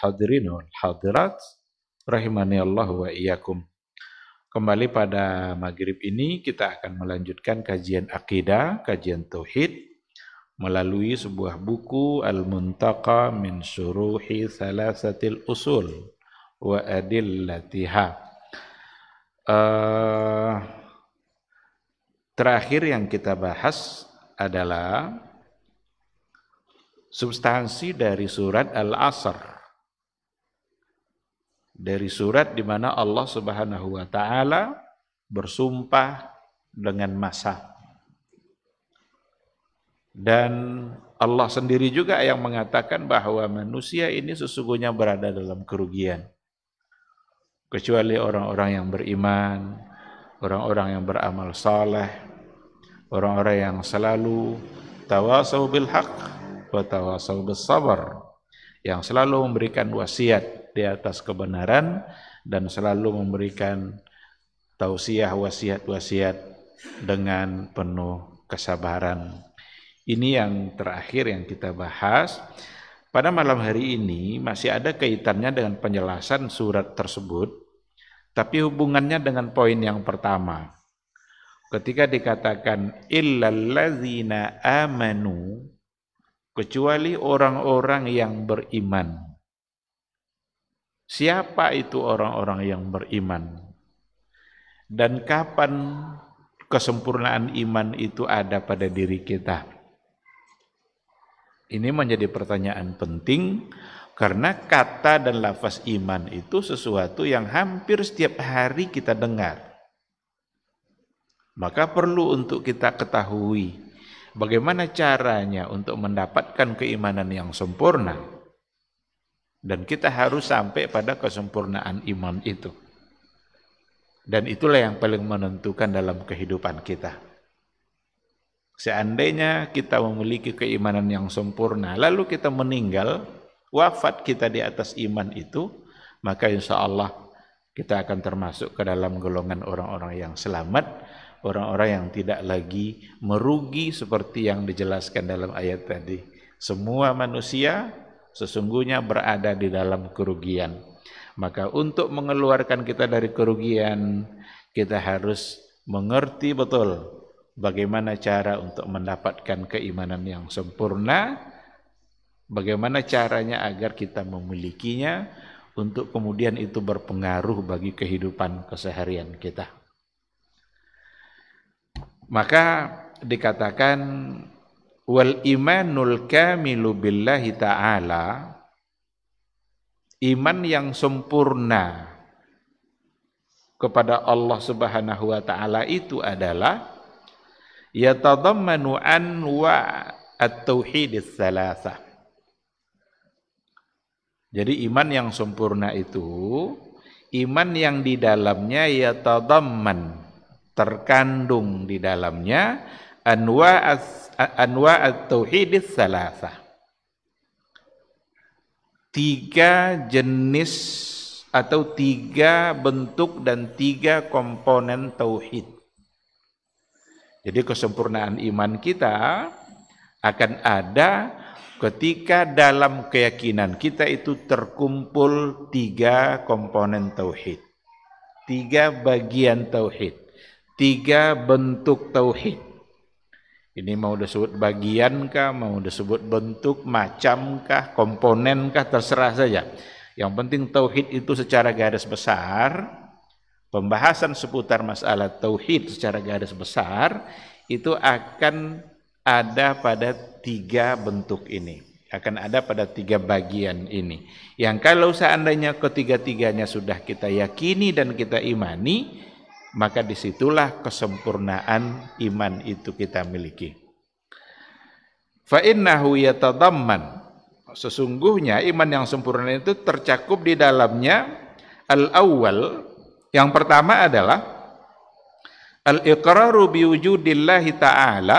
hadirin wal hadirat rahimani Allah wa iyyakum. Kembali pada maghrib ini kita akan melanjutkan kajian akidah, kajian tauhid melalui sebuah buku Al-Muntaqa min Suruhi Salasatil Usul wa Adillatiha. Uh, terakhir yang kita bahas adalah substansi dari surat Al-Asr dari surat di mana Allah Subhanahu wa taala bersumpah dengan masa. Dan Allah sendiri juga yang mengatakan bahwa manusia ini sesungguhnya berada dalam kerugian. Kecuali orang-orang yang beriman, orang-orang yang beramal saleh, orang-orang yang selalu tawasau bil haq wa tawasau bis sabar, yang selalu memberikan wasiat di atas kebenaran dan selalu memberikan tausiah wasiat-wasiat dengan penuh kesabaran. Ini yang terakhir yang kita bahas. Pada malam hari ini masih ada kaitannya dengan penjelasan surat tersebut, tapi hubungannya dengan poin yang pertama. Ketika dikatakan illallazina amanu kecuali orang-orang yang beriman. Siapa itu orang-orang yang beriman? Dan kapan kesempurnaan iman itu ada pada diri kita? Ini menjadi pertanyaan penting karena kata dan lafaz iman itu sesuatu yang hampir setiap hari kita dengar. Maka perlu untuk kita ketahui bagaimana caranya untuk mendapatkan keimanan yang sempurna. Dan kita harus sampai pada kesempurnaan iman itu. Dan itulah yang paling menentukan dalam kehidupan kita. Seandainya kita memiliki keimanan yang sempurna, lalu kita meninggal, wafat kita di atas iman itu, maka insya Allah kita akan termasuk ke dalam golongan orang-orang yang selamat, orang-orang yang tidak lagi merugi seperti yang dijelaskan dalam ayat tadi. Semua manusia sesungguhnya berada di dalam kerugian. Maka untuk mengeluarkan kita dari kerugian, kita harus mengerti betul bagaimana cara untuk mendapatkan keimanan yang sempurna, bagaimana caranya agar kita memilikinya untuk kemudian itu berpengaruh bagi kehidupan keseharian kita. Maka dikatakan wal imanul kamilu billahi ta'ala iman yang sempurna kepada Allah Subhanahu wa taala itu adalah yatadammanu anwa at-tauhid salasah jadi iman yang sempurna itu iman yang di dalamnya yatadamman terkandung di dalamnya anwa as anwa at-tauhid salasa Tiga jenis atau tiga bentuk dan tiga komponen tauhid. Jadi kesempurnaan iman kita akan ada ketika dalam keyakinan kita itu terkumpul tiga komponen tauhid, tiga bagian tauhid, tiga bentuk tauhid. Ini mau disebut bagiankah, mau disebut bentuk, macamkah, komponenkah terserah saja. Yang penting tauhid itu secara garis besar, pembahasan seputar masalah tauhid secara garis besar itu akan ada pada tiga bentuk ini akan ada pada tiga bagian ini yang kalau seandainya ketiga-tiganya sudah kita yakini dan kita imani maka disitulah kesempurnaan iman itu kita miliki. Fa innahu yatadamman sesungguhnya iman yang sempurna itu tercakup di dalamnya al awal yang pertama adalah al iqraru bi ta'ala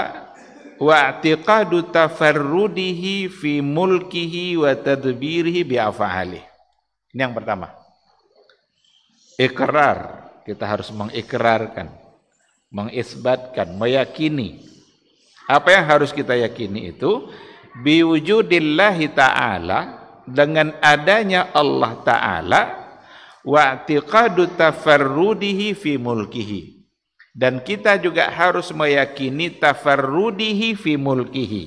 wa i'tiqadu tafarrudihi fi mulkihi wa tadbirihi bi af'alihi. Ini yang pertama. Ikrar kita harus mengikrarkan, mengisbatkan, meyakini. Apa yang harus kita yakini itu biwujudillahi ta'ala dengan adanya Allah ta'ala wa'tiqadu tafarrudihi fi mulkihi dan kita juga harus meyakini tafarrudihi fi mulkihi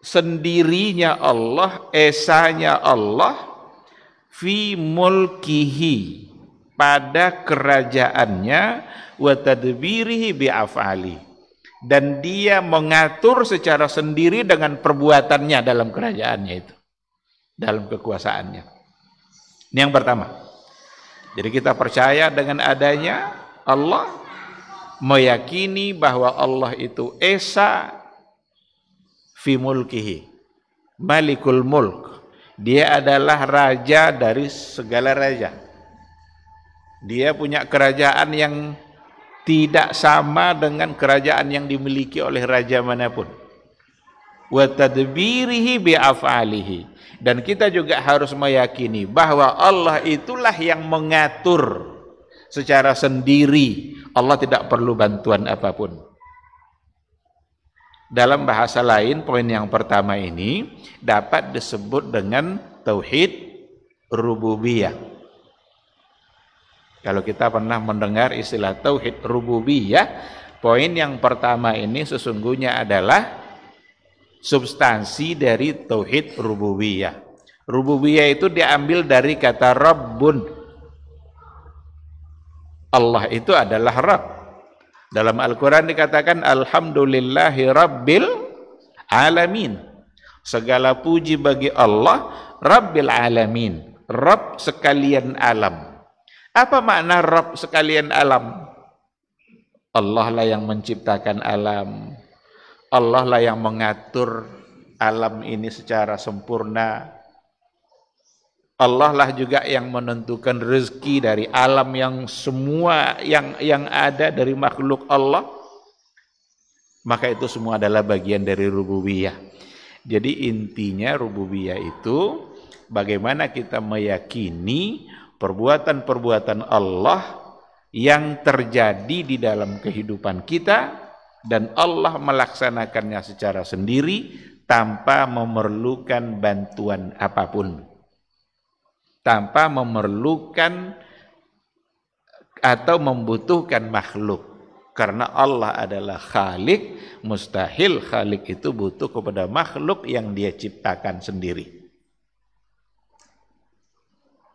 sendirinya Allah esanya Allah fi mulkihi pada kerajaannya wa tadbirihi bi afali dan dia mengatur secara sendiri dengan perbuatannya dalam kerajaannya itu dalam kekuasaannya ini yang pertama jadi kita percaya dengan adanya Allah meyakini bahwa Allah itu esa fi mulkihi malikul mulk dia adalah raja dari segala raja dia punya kerajaan yang tidak sama dengan kerajaan yang dimiliki oleh raja manapun. Wa tadbirihi bi af'alihi. Dan kita juga harus meyakini bahwa Allah itulah yang mengatur secara sendiri. Allah tidak perlu bantuan apapun. Dalam bahasa lain, poin yang pertama ini dapat disebut dengan tauhid rububiyah. Kalau kita pernah mendengar istilah tauhid rububiyah, poin yang pertama ini sesungguhnya adalah substansi dari tauhid rububiyah. Rububiyah itu diambil dari kata rabbun. Allah itu adalah Rabb. Dalam Al-Quran dikatakan Alhamdulillahi Rabbil Alamin. Segala puji bagi Allah Rabbil Alamin. Rabb sekalian alam. Apa makna Rob sekalian alam? Allah lah yang menciptakan alam. Allah lah yang mengatur alam ini secara sempurna. Allah lah juga yang menentukan rezeki dari alam yang semua yang yang ada dari makhluk Allah. Maka itu semua adalah bagian dari rububiyah. Jadi intinya rububiyah itu bagaimana kita meyakini perbuatan-perbuatan Allah yang terjadi di dalam kehidupan kita dan Allah melaksanakannya secara sendiri tanpa memerlukan bantuan apapun. Tanpa memerlukan atau membutuhkan makhluk. Karena Allah adalah khalik, mustahil khalik itu butuh kepada makhluk yang dia ciptakan sendiri.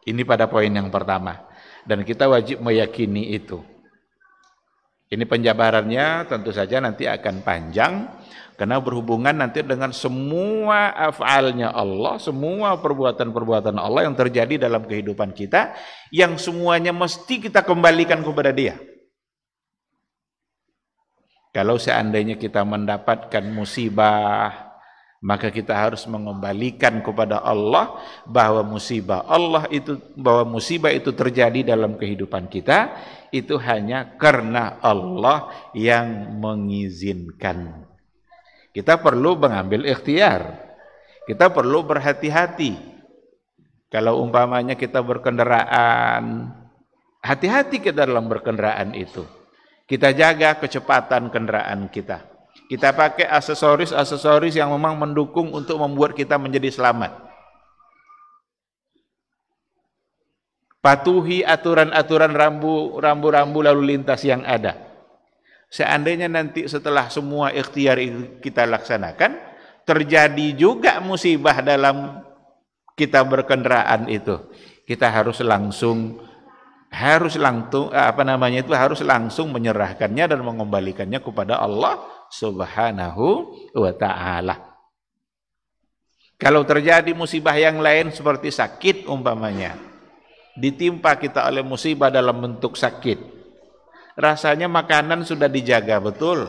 Ini pada poin yang pertama. Dan kita wajib meyakini itu. Ini penjabarannya tentu saja nanti akan panjang karena berhubungan nanti dengan semua afalnya Allah, semua perbuatan-perbuatan Allah yang terjadi dalam kehidupan kita yang semuanya mesti kita kembalikan kepada Dia. Kalau seandainya kita mendapatkan musibah, maka kita harus mengembalikan kepada Allah bahwa musibah Allah itu bahwa musibah itu terjadi dalam kehidupan kita itu hanya karena Allah yang mengizinkan. Kita perlu mengambil ikhtiar. Kita perlu berhati-hati. Kalau umpamanya kita berkendaraan, hati-hati kita dalam berkendaraan itu. Kita jaga kecepatan kendaraan kita kita pakai aksesoris-aksesoris yang memang mendukung untuk membuat kita menjadi selamat. Patuhi aturan-aturan rambu-rambu lalu lintas yang ada. Seandainya nanti setelah semua ikhtiar kita laksanakan, terjadi juga musibah dalam kita berkendaraan itu. Kita harus langsung harus langsung apa namanya itu harus langsung menyerahkannya dan mengembalikannya kepada Allah subhanahu wa ta'ala. Kalau terjadi musibah yang lain seperti sakit umpamanya, ditimpa kita oleh musibah dalam bentuk sakit. Rasanya makanan sudah dijaga betul.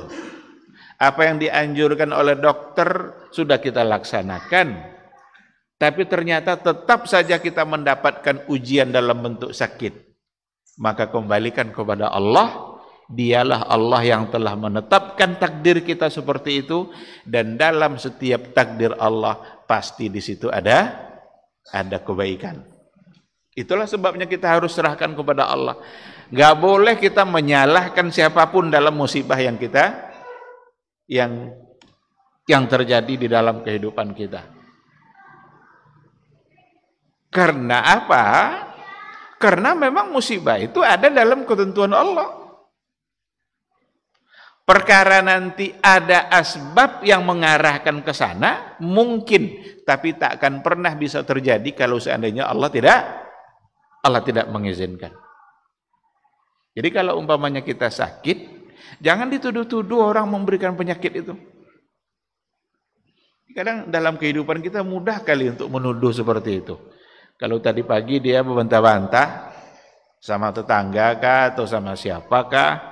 Apa yang dianjurkan oleh dokter sudah kita laksanakan. Tapi ternyata tetap saja kita mendapatkan ujian dalam bentuk sakit. Maka kembalikan kepada Allah Dialah Allah yang telah menetapkan takdir kita seperti itu dan dalam setiap takdir Allah pasti di situ ada ada kebaikan. Itulah sebabnya kita harus serahkan kepada Allah. Gak boleh kita menyalahkan siapapun dalam musibah yang kita yang yang terjadi di dalam kehidupan kita. Karena apa? Karena memang musibah itu ada dalam ketentuan Allah. Perkara nanti ada asbab yang mengarahkan ke sana, mungkin, tapi tak akan pernah bisa terjadi kalau seandainya Allah tidak Allah tidak mengizinkan. Jadi kalau umpamanya kita sakit, jangan dituduh-tuduh orang memberikan penyakit itu. Kadang dalam kehidupan kita mudah kali untuk menuduh seperti itu. Kalau tadi pagi dia membantah-bantah sama tetangga kah atau sama siapakah,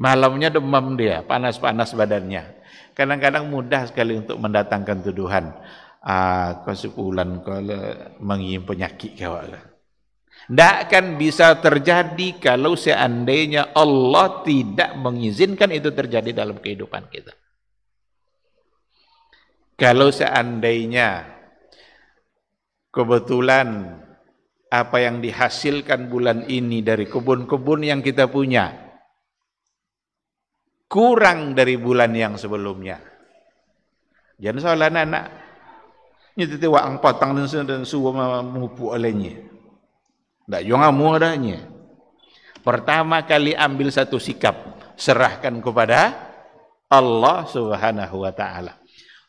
Malamnya demam dia, panas-panas badannya. Kadang-kadang mudah sekali untuk mendatangkan tuduhan. Ah, kau sepulan kau penyakit kau lah. Tidak akan bisa terjadi kalau seandainya Allah tidak mengizinkan itu terjadi dalam kehidupan kita. Kalau seandainya kebetulan apa yang dihasilkan bulan ini dari kebun-kebun yang kita punya, kurang dari bulan yang sebelumnya. Jangan salah anak nyetiti wang potang dan dan suwa mupu olehnya. Tak juga muaranya. Pertama kali ambil satu sikap, serahkan kepada Allah Subhanahu wa taala.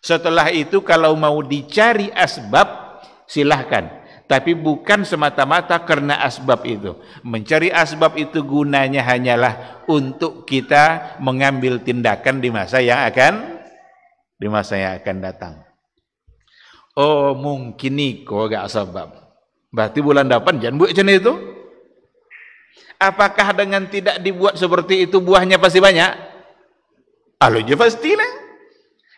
Setelah itu kalau mau dicari asbab silahkan tapi bukan semata-mata karena asbab itu. Mencari asbab itu gunanya hanyalah untuk kita mengambil tindakan di masa yang akan di masa yang akan datang. Oh mungkin kok gak sebab. Berarti bulan depan jangan buat macam itu. Apakah dengan tidak dibuat seperti itu buahnya pasti banyak? pasti lah.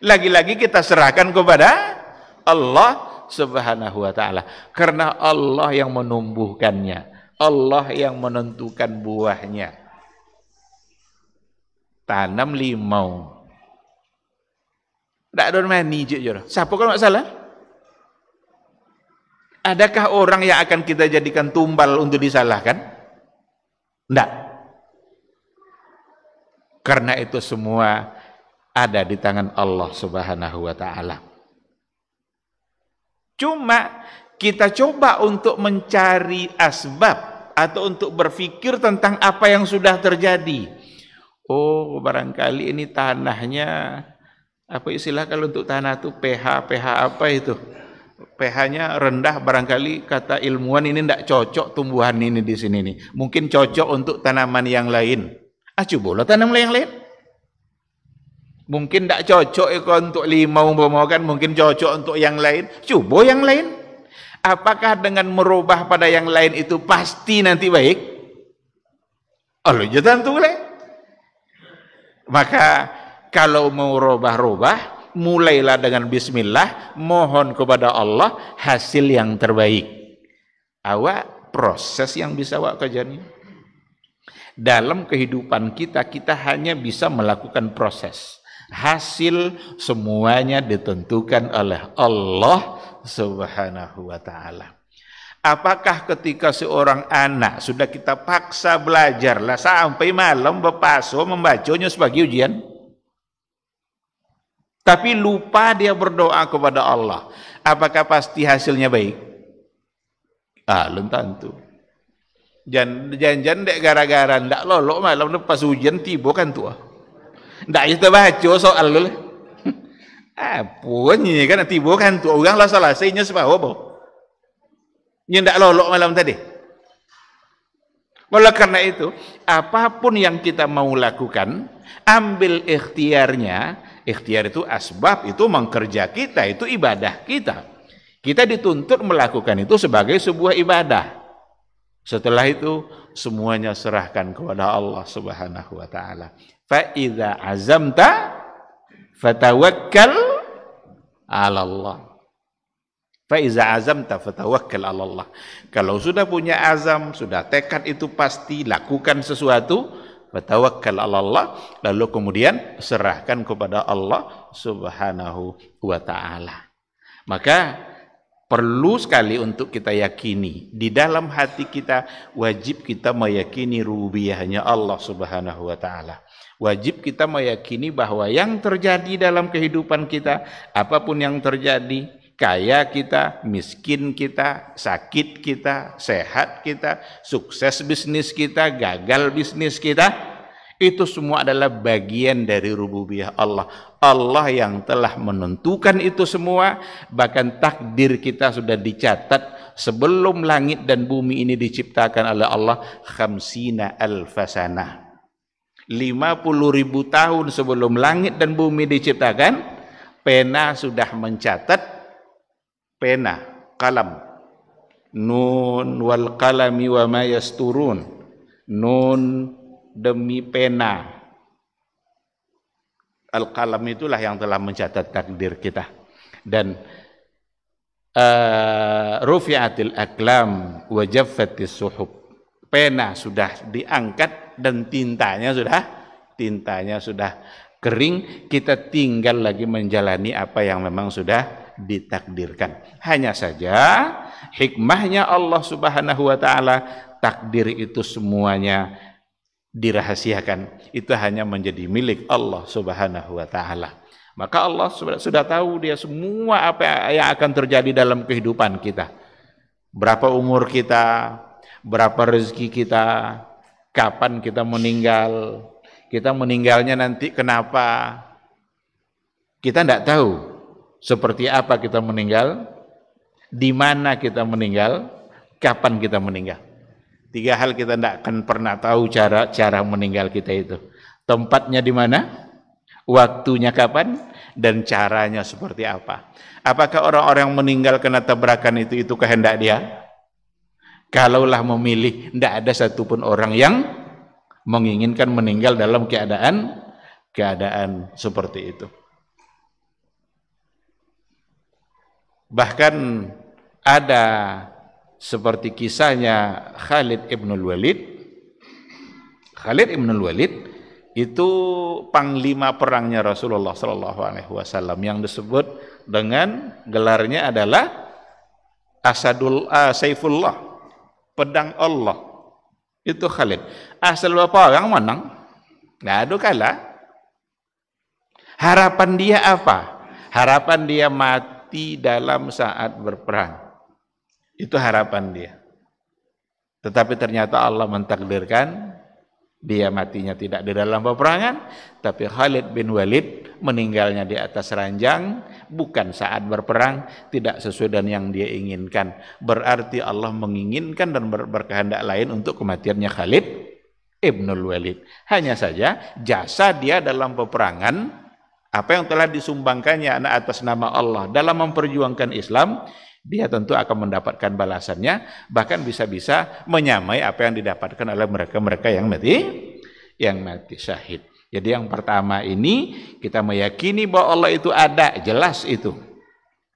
Lagi-lagi kita serahkan kepada Allah Subhanahu wa taala. Karena Allah yang menumbuhkannya, Allah yang menentukan buahnya. Tanam limau. tidak ada mani je je. Siapa kalau masalah? Adakah orang yang akan kita jadikan tumbal untuk disalahkan? Tidak. Karena itu semua ada di tangan Allah Subhanahu wa taala. Cuma kita coba untuk mencari asbab atau untuk berpikir tentang apa yang sudah terjadi. Oh, barangkali ini tanahnya apa istilah kalau untuk tanah itu pH pH apa itu? pH-nya rendah barangkali kata ilmuwan ini tidak cocok tumbuhan ini di sini nih. Mungkin cocok untuk tanaman yang lain. Ah, coba tanam yang lain. Mungkin tidak cocok itu untuk lima kan, mungkin cocok untuk yang lain. Coba yang lain. Apakah dengan merubah pada yang lain itu pasti nanti baik? Allah ya tentu Maka kalau mau rubah-rubah, mulailah dengan bismillah, mohon kepada Allah hasil yang terbaik. Awak proses yang bisa awak kerjanya. Dalam kehidupan kita, kita hanya bisa melakukan proses Hasil semuanya ditentukan oleh Allah Subhanahu wa taala. Apakah ketika seorang anak sudah kita paksa belajar lah sampai malam bepaso membacanya sebagai ujian? Tapi lupa dia berdoa kepada Allah. Apakah pasti hasilnya baik? Ah, belum tentu. Jangan-jangan gara-gara ndak lolok malam lepas ujian tiba kan tua tidak itu baca soal dulu. Apa ah, ini kan tiba kan tu orang lah salah saya sebab apa? ini tidak lolok malam tadi. Oleh karena itu, apapun yang kita mau lakukan, ambil ikhtiarnya. Ikhtiar itu asbab, itu mengkerja kita, itu ibadah kita. Kita dituntut melakukan itu sebagai sebuah ibadah. Setelah itu semuanya serahkan kepada Allah Subhanahu wa taala. Fa idza azamta fatawakkal 'ala Allah. Fa iza azamta fatawakkal 'ala Allah. Kalau sudah punya azam, sudah tekad itu pasti lakukan sesuatu, fatawakkal 'ala Allah, lalu kemudian serahkan kepada Allah Subhanahu wa taala. Maka perlu sekali untuk kita yakini di dalam hati kita wajib kita meyakini rubiahnya Allah Subhanahu wa taala wajib kita meyakini bahwa yang terjadi dalam kehidupan kita apapun yang terjadi kaya kita miskin kita sakit kita sehat kita sukses bisnis kita gagal bisnis kita itu semua adalah bagian dari rububiyah Allah. Allah yang telah menentukan itu semua, bahkan takdir kita sudah dicatat sebelum langit dan bumi ini diciptakan oleh Allah khamsina alfasana. 50 ribu tahun sebelum langit dan bumi diciptakan, pena sudah mencatat pena, kalam. Nun wal kalami wa ma Nun demi pena. Al-Qalam itulah yang telah mencatat takdir kita. Dan uh, rufi'atil aklam wa jaffatis suhub. Pena sudah diangkat dan tintanya sudah tintanya sudah kering, kita tinggal lagi menjalani apa yang memang sudah ditakdirkan. Hanya saja hikmahnya Allah Subhanahu wa taala takdir itu semuanya dirahasiakan. Itu hanya menjadi milik Allah Subhanahu wa taala. Maka Allah sudah tahu dia semua apa yang akan terjadi dalam kehidupan kita. Berapa umur kita, berapa rezeki kita, kapan kita meninggal, kita meninggalnya nanti kenapa. Kita tidak tahu seperti apa kita meninggal, di mana kita meninggal, kapan kita meninggal. Tiga hal kita tidak akan pernah tahu cara cara meninggal kita itu. Tempatnya di mana? Waktunya kapan? Dan caranya seperti apa? Apakah orang-orang meninggal kena tabrakan itu itu kehendak dia? Kalaulah memilih, tidak ada satupun orang yang menginginkan meninggal dalam keadaan keadaan seperti itu. Bahkan ada seperti kisahnya Khalid ibnul Walid. Khalid ibnul Walid itu panglima perangnya Rasulullah Shallallahu Alaihi Wasallam yang disebut dengan gelarnya adalah Asadul uh, pedang Allah. Itu Khalid. Asal berapa orang menang? Nah, itu kalah. Harapan dia apa? Harapan dia mati dalam saat berperang. Itu harapan dia. Tetapi ternyata Allah mentakdirkan dia matinya tidak di dalam peperangan, tapi Khalid bin Walid meninggalnya di atas ranjang, bukan saat berperang, tidak sesuai dengan yang dia inginkan. Berarti Allah menginginkan dan ber berkehendak lain untuk kematiannya Khalid Ibnul Walid. Hanya saja jasa dia dalam peperangan, apa yang telah disumbangkannya anak atas nama Allah dalam memperjuangkan Islam, dia tentu akan mendapatkan balasannya bahkan bisa-bisa menyamai apa yang didapatkan oleh mereka-mereka yang mati yang mati syahid. Jadi yang pertama ini kita meyakini bahwa Allah itu ada, jelas itu.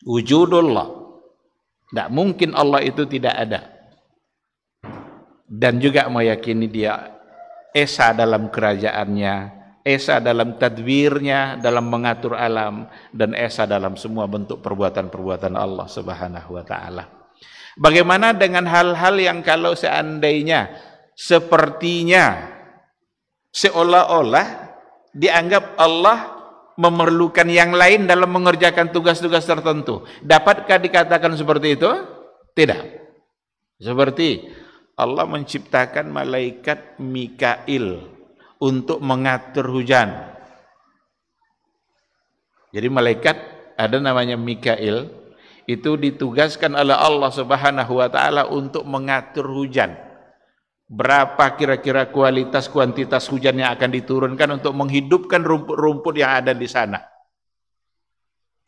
Wujudullah. Tidak mungkin Allah itu tidak ada. Dan juga meyakini dia esa dalam kerajaannya, Esa dalam tadbirnya, dalam mengatur alam, dan Esa dalam semua bentuk perbuatan-perbuatan Allah Subhanahu wa Ta'ala. Bagaimana dengan hal-hal yang kalau seandainya sepertinya seolah-olah dianggap Allah memerlukan yang lain dalam mengerjakan tugas-tugas tertentu. Dapatkah dikatakan seperti itu? Tidak. Seperti Allah menciptakan malaikat Mikail untuk mengatur hujan. Jadi malaikat ada namanya Mikail itu ditugaskan oleh Allah Subhanahu wa taala untuk mengatur hujan. Berapa kira-kira kualitas kuantitas hujan yang akan diturunkan untuk menghidupkan rumput-rumput yang ada di sana.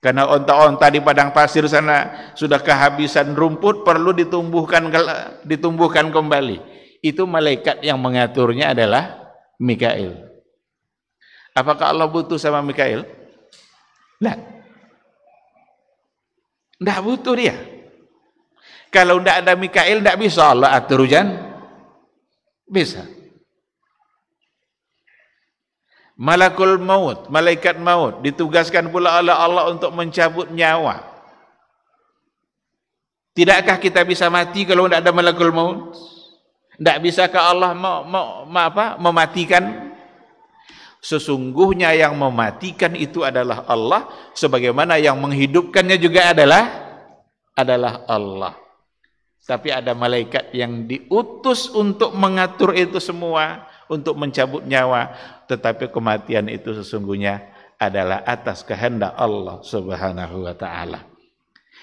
Karena onta-onta di padang pasir sana sudah kehabisan rumput perlu ditumbuhkan ditumbuhkan kembali. Itu malaikat yang mengaturnya adalah Mikail. Apakah Allah butuh sama Mikail? Tidak. Tidak butuh dia. Kalau tidak ada Mikail, tidak bisa Allah atur hujan. Bisa. Malakul maut, malaikat maut, ditugaskan pula oleh Allah untuk mencabut nyawa. Tidakkah kita bisa mati kalau tidak ada malakul maut? Tidak ke Allah mau, mau, mau apa? mematikan? Sesungguhnya yang mematikan itu adalah Allah, sebagaimana yang menghidupkannya juga adalah adalah Allah. Tapi ada malaikat yang diutus untuk mengatur itu semua, untuk mencabut nyawa, tetapi kematian itu sesungguhnya adalah atas kehendak Allah Subhanahu wa taala.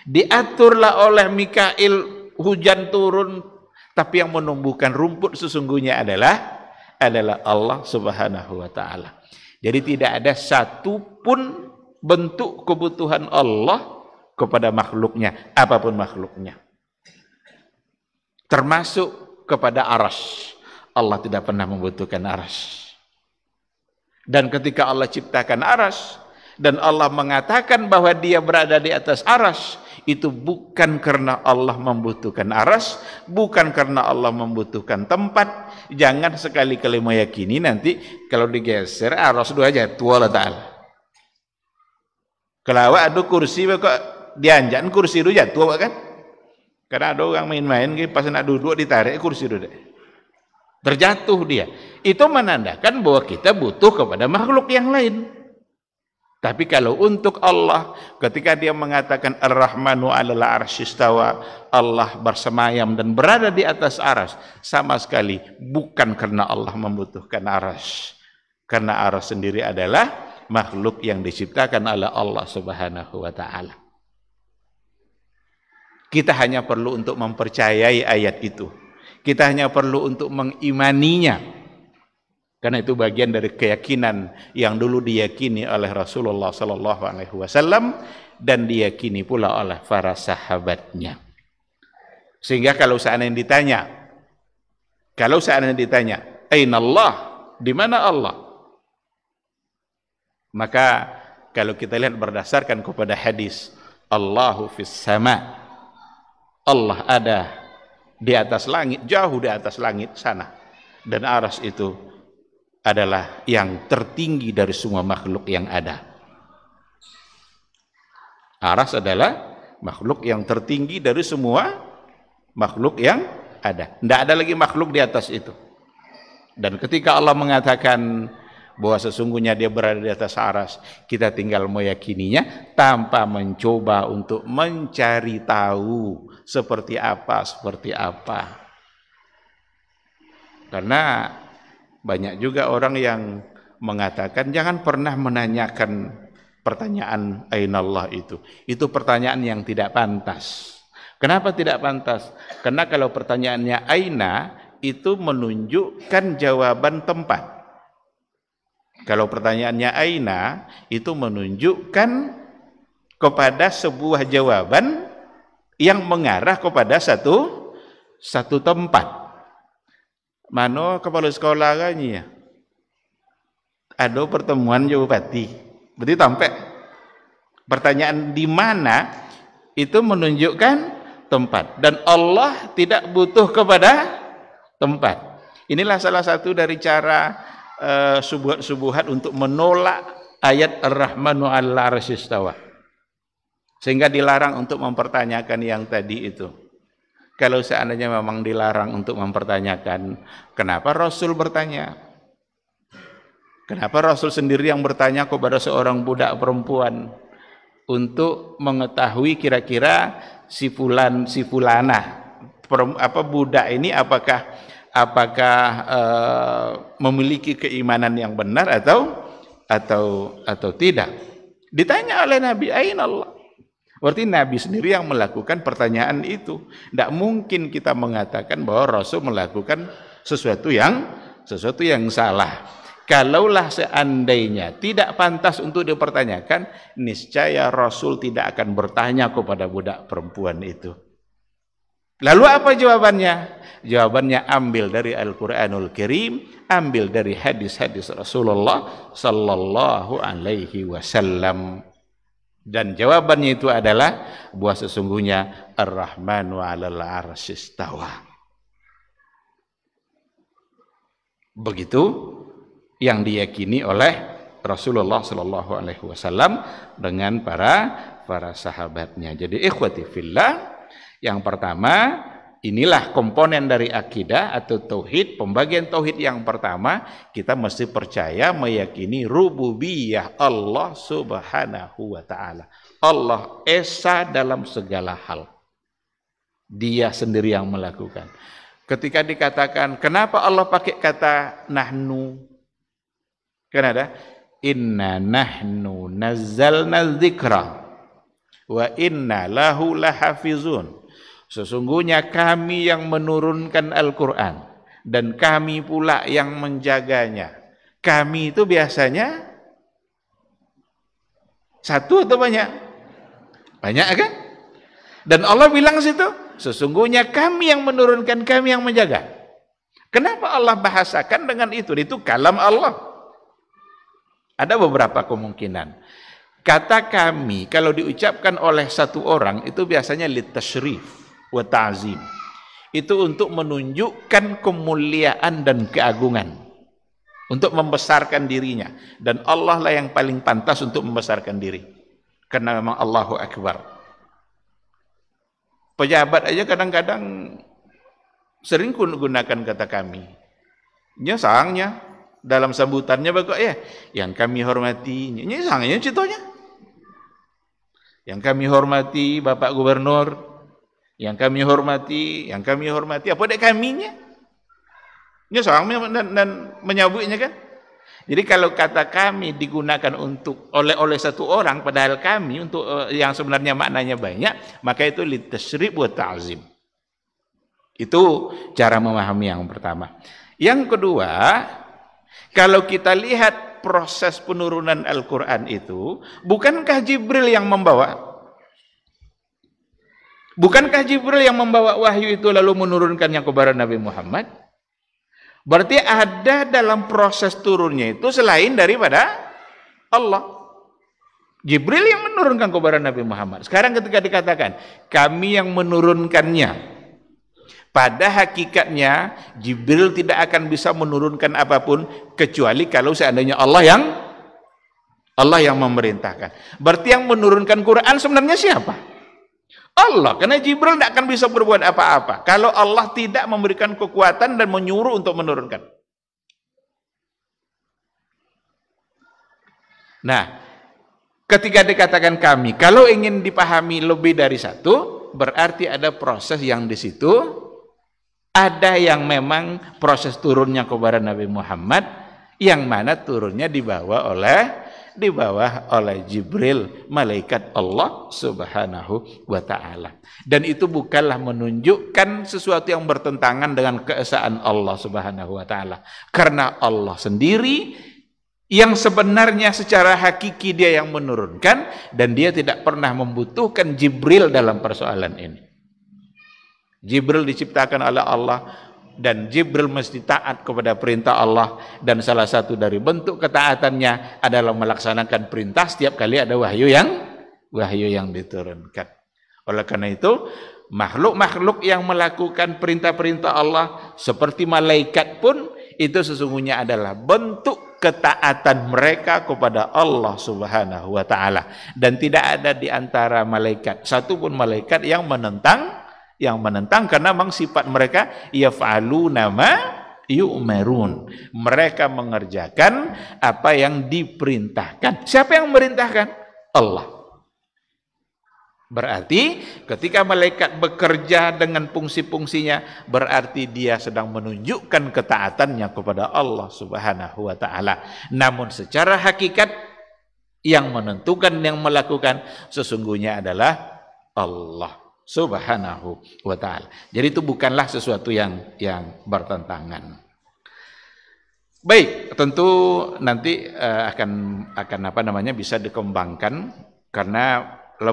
Diaturlah oleh Mikail hujan turun tapi yang menumbuhkan rumput sesungguhnya adalah adalah Allah Subhanahu wa taala. Jadi tidak ada satu pun bentuk kebutuhan Allah kepada makhluknya, apapun makhluknya. Termasuk kepada aras. Allah tidak pernah membutuhkan aras. Dan ketika Allah ciptakan aras, dan Allah mengatakan bahwa dia berada di atas aras, itu bukan karena Allah membutuhkan aras, bukan karena Allah membutuhkan tempat. Jangan sekali-kali meyakini nanti kalau digeser aras dua aja tua lah ta'ala. Kalau ada kursi kok dianjakan kursi itu jatuh kan? Karena ada orang main-main pas nak duduk ditarik kursi itu. Terjatuh dia. Itu menandakan bahwa kita butuh kepada makhluk yang lain. Tapi kalau untuk Allah, ketika dia mengatakan Ar-Rahmanu alal arsistawa, Allah bersemayam dan berada di atas aras, sama sekali bukan karena Allah membutuhkan aras. Karena aras sendiri adalah makhluk yang diciptakan oleh Allah Subhanahu wa taala. Kita hanya perlu untuk mempercayai ayat itu. Kita hanya perlu untuk mengimaninya karena itu bagian dari keyakinan yang dulu diyakini oleh Rasulullah sallallahu alaihi wasallam dan diyakini pula oleh para sahabatnya. Sehingga kalau seandainya ditanya, kalau seandainya ditanya, "Aina Allah?" Di mana Allah? Maka kalau kita lihat berdasarkan kepada hadis, Allahu fis sama. Allah ada di atas langit, jauh di atas langit sana. Dan aras itu adalah yang tertinggi dari semua makhluk yang ada. Aras adalah makhluk yang tertinggi dari semua makhluk yang ada. Tidak ada lagi makhluk di atas itu. Dan ketika Allah mengatakan bahwa sesungguhnya dia berada di atas aras, kita tinggal meyakininya tanpa mencoba untuk mencari tahu seperti apa, seperti apa. Karena banyak juga orang yang mengatakan jangan pernah menanyakan pertanyaan ainallah itu. Itu pertanyaan yang tidak pantas. Kenapa tidak pantas? Karena kalau pertanyaannya aina itu menunjukkan jawaban tempat. Kalau pertanyaannya aina itu menunjukkan kepada sebuah jawaban yang mengarah kepada satu satu tempat. Mano kepala sekolah kanyi ya. Ada pertemuan jo ya, bupati. Berarti tampak pertanyaan di mana itu menunjukkan tempat dan Allah tidak butuh kepada tempat. Inilah salah satu dari cara uh, eh, subuhat-subuhat untuk menolak ayat Ar-Rahmanu Allah rasistawa, Sehingga dilarang untuk mempertanyakan yang tadi itu kalau seandainya memang dilarang untuk mempertanyakan, kenapa Rasul bertanya? Kenapa Rasul sendiri yang bertanya kepada seorang budak perempuan untuk mengetahui kira-kira si fulan si fulana apa budak ini apakah apakah e, memiliki keimanan yang benar atau atau atau tidak? Ditanya oleh Nabi Ainallah Berarti Nabi sendiri yang melakukan pertanyaan itu. Tidak mungkin kita mengatakan bahwa Rasul melakukan sesuatu yang sesuatu yang salah. Kalaulah seandainya tidak pantas untuk dipertanyakan, niscaya Rasul tidak akan bertanya kepada budak perempuan itu. Lalu apa jawabannya? Jawabannya ambil dari Al-Qur'anul Kirim, ambil dari hadis-hadis Rasulullah sallallahu alaihi wasallam. Dan jawabannya itu adalah buah sesungguhnya ar rahman wa 'alal arsistawa. Begitu yang diyakini oleh Rasulullah Shallallahu Alaihi Wasallam dengan para para sahabatnya. Jadi ikhwati fillah, yang pertama inilah komponen dari akidah atau tauhid. Pembagian tauhid yang pertama, kita mesti percaya meyakini rububiyah Allah Subhanahu wa taala. Allah esa dalam segala hal. Dia sendiri yang melakukan. Ketika dikatakan, kenapa Allah pakai kata nahnu? Kan ada Inna nahnu nazzalna dzikra wa inna lahu lahafizun. Sesungguhnya kami yang menurunkan Al-Quran dan kami pula yang menjaganya. Kami itu biasanya satu atau banyak? Banyak kan? Dan Allah bilang situ, sesungguhnya kami yang menurunkan, kami yang menjaga. Kenapa Allah bahasakan dengan itu? Itu kalam Allah. Ada beberapa kemungkinan. Kata kami kalau diucapkan oleh satu orang itu biasanya litasyrif wa ta'zim. Itu untuk menunjukkan kemuliaan dan keagungan. Untuk membesarkan dirinya. Dan Allah lah yang paling pantas untuk membesarkan diri. Karena memang Allahu Akbar. Pejabat aja kadang-kadang sering gunakan kata kami. Nyesangnya sayangnya dalam sambutannya bagus ya, yang kami hormati, nyesangnya sayangnya Yang kami hormati Bapak Gubernur, yang kami hormati, yang kami hormati, apa dek kaminya? Ini seorang dan, dan menyabuknya kan? Jadi kalau kata kami digunakan untuk oleh oleh satu orang padahal kami untuk eh, yang sebenarnya maknanya banyak, maka itu litasyrib buat ta'zim. Itu cara memahami yang pertama. Yang kedua, kalau kita lihat proses penurunan Al-Qur'an itu, bukankah Jibril yang membawa? Bukankah Jibril yang membawa wahyu itu lalu menurunkan yang kepada Nabi Muhammad? Berarti ada dalam proses turunnya itu selain daripada Allah. Jibril yang menurunkan kepada Nabi Muhammad. Sekarang ketika dikatakan, kami yang menurunkannya. Pada hakikatnya, Jibril tidak akan bisa menurunkan apapun kecuali kalau seandainya Allah yang Allah yang memerintahkan. Berarti yang menurunkan Quran sebenarnya siapa? Allah, karena Jibril tidak akan bisa berbuat apa-apa kalau Allah tidak memberikan kekuatan dan menyuruh untuk menurunkan. Nah, ketika dikatakan kami, kalau ingin dipahami lebih dari satu, berarti ada proses yang di situ, ada yang memang proses turunnya kepada Nabi Muhammad, yang mana turunnya dibawa oleh di bawah oleh Jibril malaikat Allah Subhanahu wa taala. Dan itu bukanlah menunjukkan sesuatu yang bertentangan dengan keesaan Allah Subhanahu wa taala. Karena Allah sendiri yang sebenarnya secara hakiki dia yang menurunkan dan dia tidak pernah membutuhkan Jibril dalam persoalan ini. Jibril diciptakan oleh Allah dan Jibril mesti taat kepada perintah Allah dan salah satu dari bentuk ketaatannya adalah melaksanakan perintah setiap kali ada wahyu yang wahyu yang diturunkan. Oleh karena itu, makhluk-makhluk yang melakukan perintah-perintah Allah seperti malaikat pun itu sesungguhnya adalah bentuk ketaatan mereka kepada Allah Subhanahu wa taala dan tidak ada di antara malaikat satu pun malaikat yang menentang yang menentang karena memang sifat mereka yafalu nama yu'marun. Mereka mengerjakan apa yang diperintahkan. Siapa yang merintahkan? Allah. Berarti ketika malaikat bekerja dengan fungsi-fungsinya berarti dia sedang menunjukkan ketaatannya kepada Allah Subhanahu wa taala. Namun secara hakikat yang menentukan yang melakukan sesungguhnya adalah Allah subhanahu wa taala. Jadi itu bukanlah sesuatu yang yang bertentangan. Baik, tentu nanti eh, akan akan apa namanya bisa dikembangkan karena eh,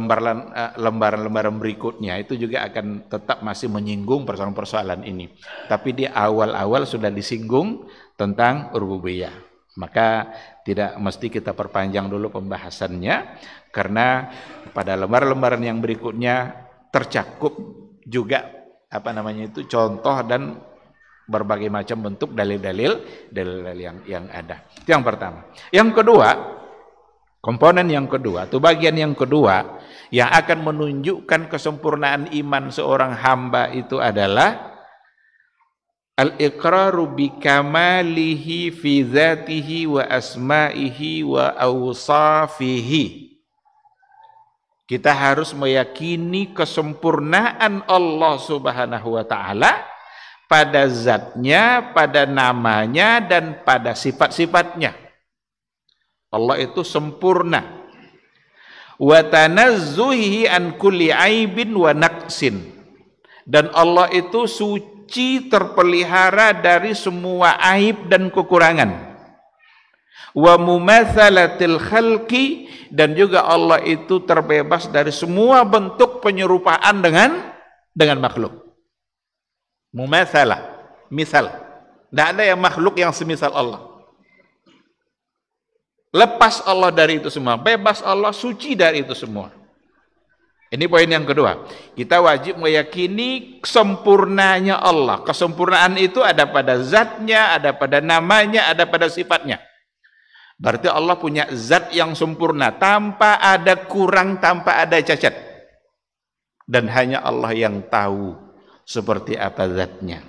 lembaran-lembaran berikutnya itu juga akan tetap masih menyinggung persoalan-persoalan ini. Tapi di awal-awal sudah disinggung tentang rububiyah. Maka tidak mesti kita perpanjang dulu pembahasannya karena pada lembar-lembaran yang berikutnya tercakup juga apa namanya itu contoh dan berbagai macam bentuk dalil-dalil dalil yang yang ada. Itu yang pertama. Yang kedua, komponen yang kedua atau bagian yang kedua yang akan menunjukkan kesempurnaan iman seorang hamba itu adalah al-iqraru bi kamalihi fi dzatihi wa asma'ihi wa awsafihi kita harus meyakini kesempurnaan Allah Subhanahu wa taala pada zatnya, pada namanya dan pada sifat-sifatnya. Allah itu sempurna. Wa tanazzuhi an kulli aibin wa naqsin. Dan Allah itu suci terpelihara dari semua aib dan kekurangan wa mumathalatil khalqi dan juga Allah itu terbebas dari semua bentuk penyerupaan dengan dengan makhluk. Mumathalah, misal. Tidak ada yang makhluk yang semisal Allah. Lepas Allah dari itu semua, bebas Allah suci dari itu semua. Ini poin yang kedua. Kita wajib meyakini sempurnanya Allah. Kesempurnaan itu ada pada zatnya, ada pada namanya, ada pada sifatnya. Berarti Allah punya zat yang sempurna, tanpa ada kurang, tanpa ada cacat. Dan hanya Allah yang tahu seperti apa zatnya.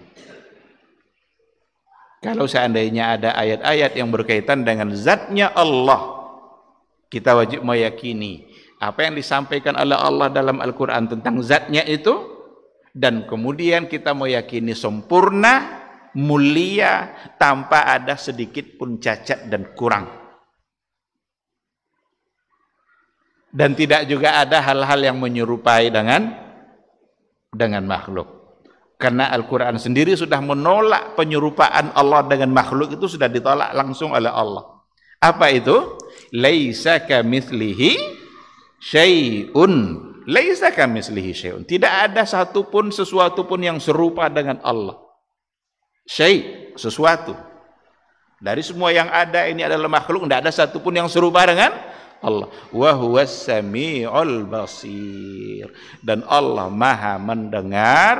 Kalau seandainya ada ayat-ayat yang berkaitan dengan zatnya Allah, kita wajib meyakini apa yang disampaikan oleh Allah dalam Al-Quran tentang zatnya itu, dan kemudian kita meyakini sempurna mulia tanpa ada sedikit pun cacat dan kurang. Dan tidak juga ada hal-hal yang menyerupai dengan dengan makhluk. Karena Al-Quran sendiri sudah menolak penyerupaan Allah dengan makhluk itu sudah ditolak langsung oleh Allah. Apa itu? Laisa kamislihi syai'un laisa kamislihi syai'un. Tidak ada satupun sesuatu pun yang serupa dengan Allah syai sesuatu. Dari semua yang ada ini adalah makhluk, tidak ada satupun yang serupa dengan Allah. Wa samiul basir. Dan Allah Maha mendengar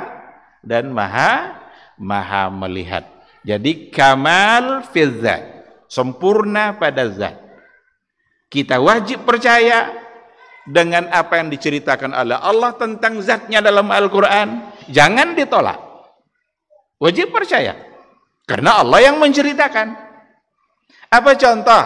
dan Maha Maha melihat. Jadi kamal fizzat, sempurna pada zat. Kita wajib percaya dengan apa yang diceritakan oleh Allah tentang zatnya dalam Al-Quran. Jangan ditolak. Wajib percaya. Karena Allah yang menceritakan. Apa contoh?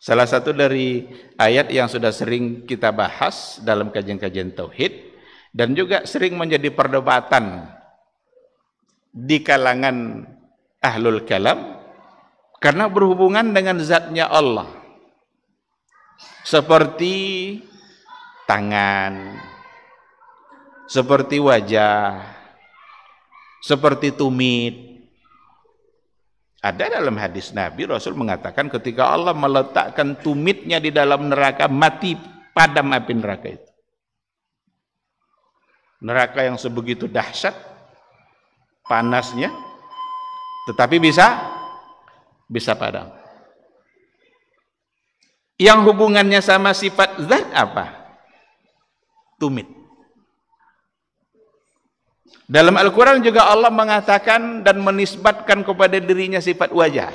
Salah satu dari ayat yang sudah sering kita bahas dalam kajian-kajian tauhid dan juga sering menjadi perdebatan di kalangan ahlul kalam karena berhubungan dengan zatnya Allah. Seperti tangan, seperti wajah, seperti tumit. Ada dalam hadis Nabi Rasul mengatakan ketika Allah meletakkan tumitnya di dalam neraka mati padam api neraka itu. Neraka yang sebegitu dahsyat panasnya tetapi bisa bisa padam. Yang hubungannya sama sifat zat apa? Tumit. Dalam Al-Quran juga Allah mengatakan dan menisbatkan kepada dirinya sifat wajah.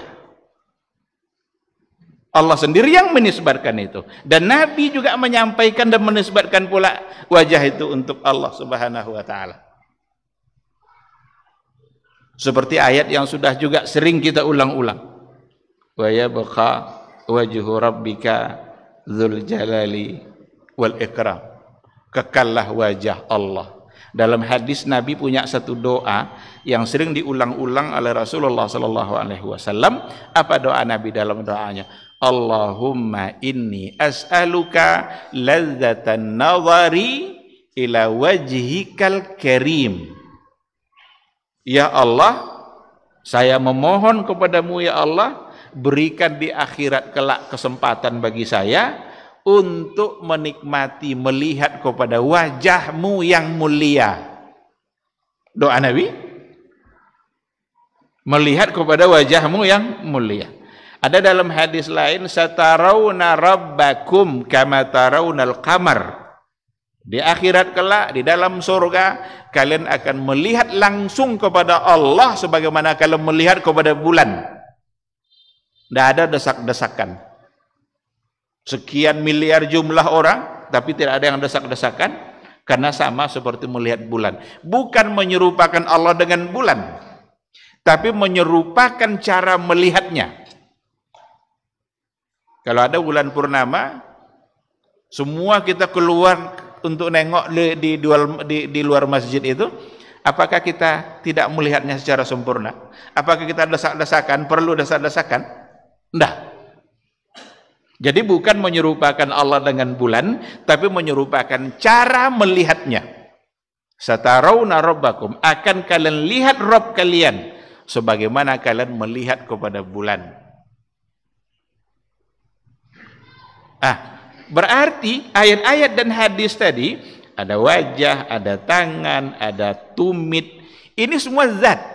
Allah sendiri yang menisbatkan itu. Dan Nabi juga menyampaikan dan menisbatkan pula wajah itu untuk Allah subhanahu wa ta'ala. Seperti ayat yang sudah juga sering kita ulang-ulang. Wa yabqa wajhu rabbika dzul jalali wal ikram. Kekallah wajah Allah dalam hadis Nabi punya satu doa yang sering diulang-ulang oleh Rasulullah Sallallahu Alaihi Wasallam. Apa doa Nabi dalam doanya? Allahumma inni as'aluka ladzatan nazari ila wajhikal karim. Ya Allah, saya memohon kepadamu ya Allah, berikan di akhirat kelak kesempatan bagi saya untuk menikmati melihat kepada wajahmu yang mulia doa Nabi melihat kepada wajahmu yang mulia ada dalam hadis lain satarawna rabbakum kama tarawnal qamar di akhirat kelak di dalam surga kalian akan melihat langsung kepada Allah sebagaimana kalian melihat kepada bulan tidak ada desak-desakan sekian miliar jumlah orang, tapi tidak ada yang desak-desakan, karena sama seperti melihat bulan. Bukan menyerupakan Allah dengan bulan, tapi menyerupakan cara melihatnya. Kalau ada bulan purnama, semua kita keluar untuk nengok di, di, di, di luar masjid itu, apakah kita tidak melihatnya secara sempurna? Apakah kita desak-desakan, perlu desak-desakan? ndah jadi bukan menyerupakan Allah dengan bulan, tapi menyerupakan cara melihatnya. Satarawna rabbakum, akan kalian lihat Rob kalian sebagaimana kalian melihat kepada bulan. Ah, berarti ayat-ayat dan hadis tadi ada wajah, ada tangan, ada tumit. Ini semua zat.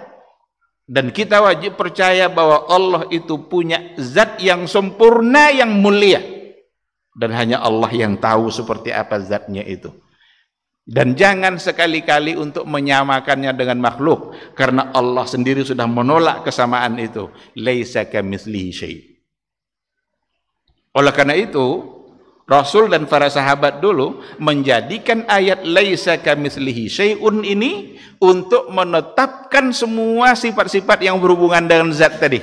Dan kita wajib percaya bahwa Allah itu punya zat yang sempurna, yang mulia. Dan hanya Allah yang tahu seperti apa zatnya itu. Dan jangan sekali-kali untuk menyamakannya dengan makhluk. Karena Allah sendiri sudah menolak kesamaan itu. Laisa kamislihi syai' Oleh karena itu, Rasul dan para sahabat dulu menjadikan ayat laisa kamitslihi syai'un ini untuk menetapkan semua sifat-sifat yang berhubungan dengan zat tadi.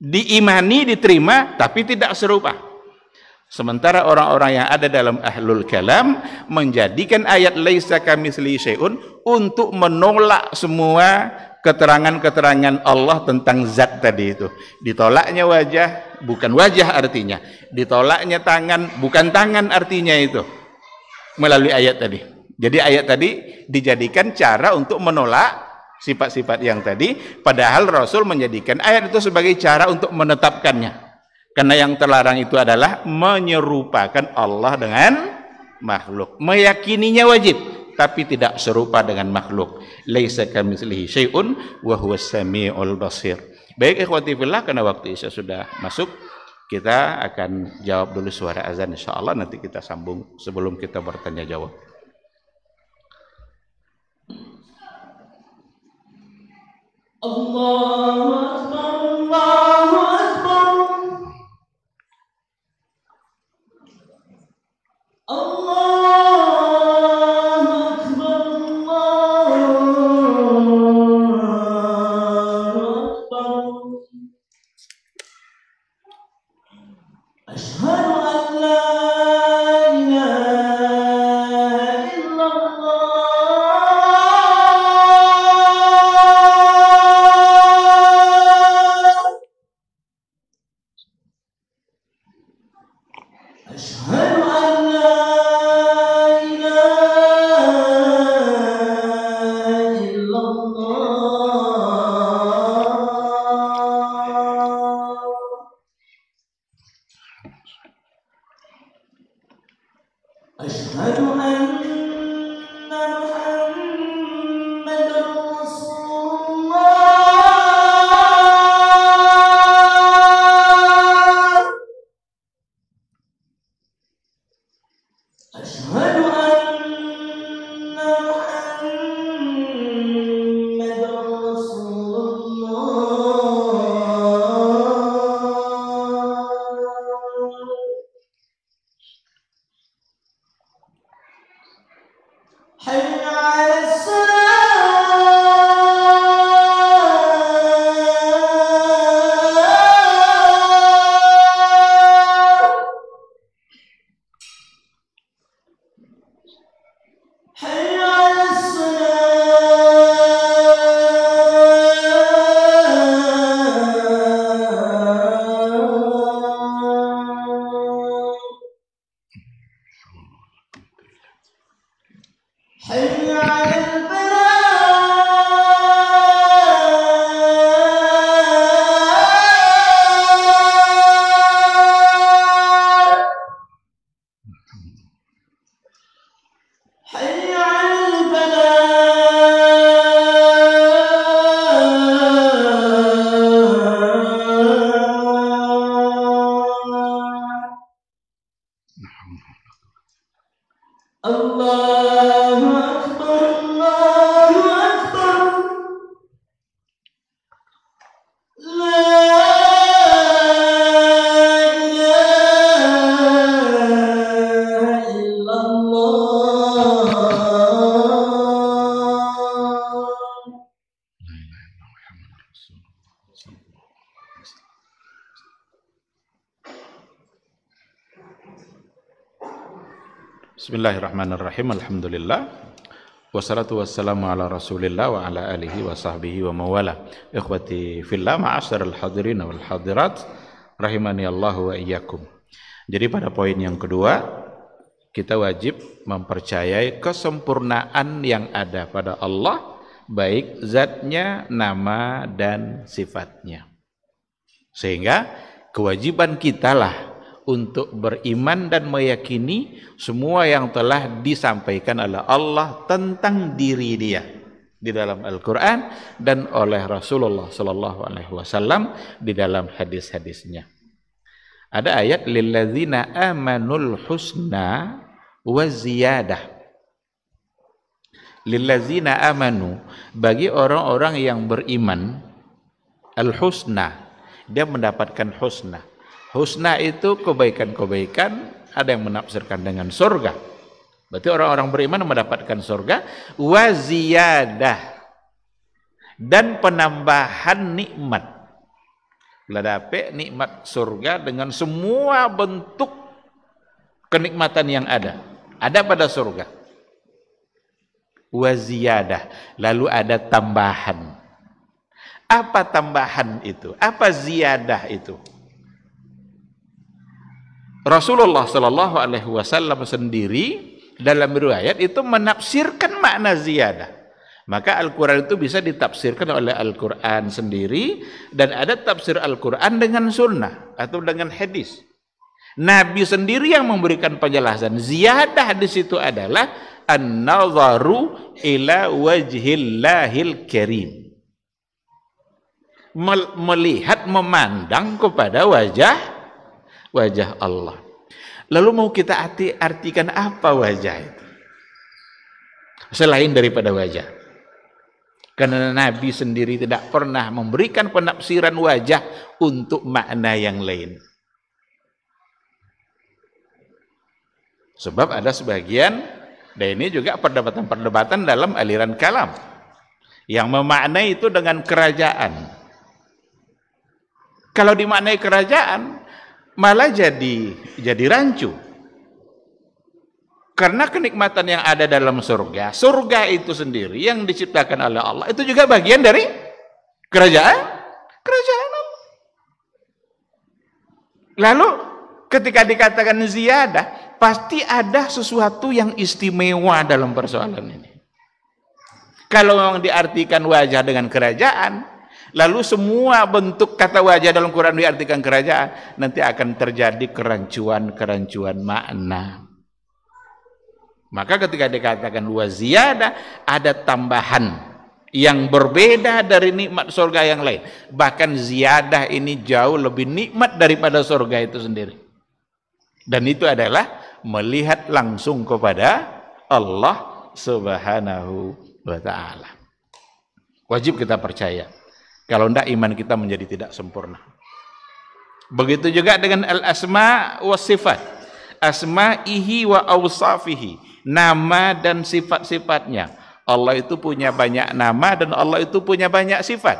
Diimani, diterima, tapi tidak serupa. Sementara orang-orang yang ada dalam ahlul kalam menjadikan ayat laisa kamitslihi syai'un untuk menolak semua keterangan-keterangan Allah tentang zat tadi itu. Ditolaknya wajah, bukan wajah artinya. Ditolaknya tangan, bukan tangan artinya itu. Melalui ayat tadi. Jadi ayat tadi dijadikan cara untuk menolak sifat-sifat yang tadi. Padahal Rasul menjadikan ayat itu sebagai cara untuk menetapkannya. Karena yang terlarang itu adalah menyerupakan Allah dengan makhluk. Meyakininya wajib, tapi tidak serupa dengan makhluk. Laisa kamitslihi syai'un wa huwas samiul basir. Baik ikhwati fillah karena waktu Isya sudah masuk, kita akan jawab dulu suara azan insya Allah nanti kita sambung sebelum kita bertanya jawab. Allah أشهد أن Bismillahirrahmanirrahim. Alhamdulillah. Wassalatu wassalamu ala rasulillah wa ala alihi wa sahbihi wa mawala. Ikhwati fillah al hadirin wal hadirat. Rahimani Allah wa iyyakum. Jadi pada poin yang kedua, kita wajib mempercayai kesempurnaan yang ada pada Allah, baik zatnya, nama, dan sifatnya. Sehingga kewajiban kita lah untuk beriman dan meyakini semua yang telah disampaikan oleh Allah tentang diri dia di dalam Al-Qur'an dan oleh Rasulullah sallallahu alaihi wasallam di dalam hadis-hadisnya. Ada ayat lilladzina amanul husna wa ziyadah. Lillazina amanu bagi orang-orang yang beriman al-husna dia mendapatkan husna Husna itu kebaikan-kebaikan, ada yang menafsirkan dengan surga. Berarti orang-orang beriman mendapatkan surga waziyadah dan penambahan nikmat. Ladape nikmat surga dengan semua bentuk kenikmatan yang ada. Ada pada surga. waziyadah. lalu ada tambahan. Apa tambahan itu? Apa ziyadah itu? Rasulullah Shallallahu Alaihi Wasallam sendiri dalam riwayat itu menafsirkan makna ziyadah. Maka Al-Quran itu bisa ditafsirkan oleh Al-Quran sendiri dan ada tafsir Al-Quran dengan sunnah atau dengan hadis. Nabi sendiri yang memberikan penjelasan. Ziyadah di situ adalah an-nazaru ila wajhillahil karim. Melihat, memandang kepada wajah wajah Allah. Lalu mau kita arti, artikan apa wajah itu? Selain daripada wajah. Karena Nabi sendiri tidak pernah memberikan penafsiran wajah untuk makna yang lain. Sebab ada sebagian, dan ini juga perdebatan-perdebatan dalam aliran kalam, yang memaknai itu dengan kerajaan. Kalau dimaknai kerajaan, malah jadi jadi rancu. Karena kenikmatan yang ada dalam surga, surga itu sendiri yang diciptakan oleh Allah itu juga bagian dari kerajaan kerajaan Allah. Lalu ketika dikatakan ziyadah, pasti ada sesuatu yang istimewa dalam persoalan ini. Kalau memang diartikan wajah dengan kerajaan, Lalu semua bentuk kata wajah dalam Quran diartikan kerajaan, nanti akan terjadi kerancuan-kerancuan makna. Maka ketika dikatakan waziyada ada tambahan yang berbeda dari nikmat surga yang lain. Bahkan ziyadah ini jauh lebih nikmat daripada surga itu sendiri. Dan itu adalah melihat langsung kepada Allah Subhanahu wa taala. Wajib kita percaya. Kalau tidak iman kita menjadi tidak sempurna. Begitu juga dengan al-asma wa sifat. ihi wa awsafihi. Nama dan sifat-sifatnya. Allah itu punya banyak nama dan Allah itu punya banyak sifat.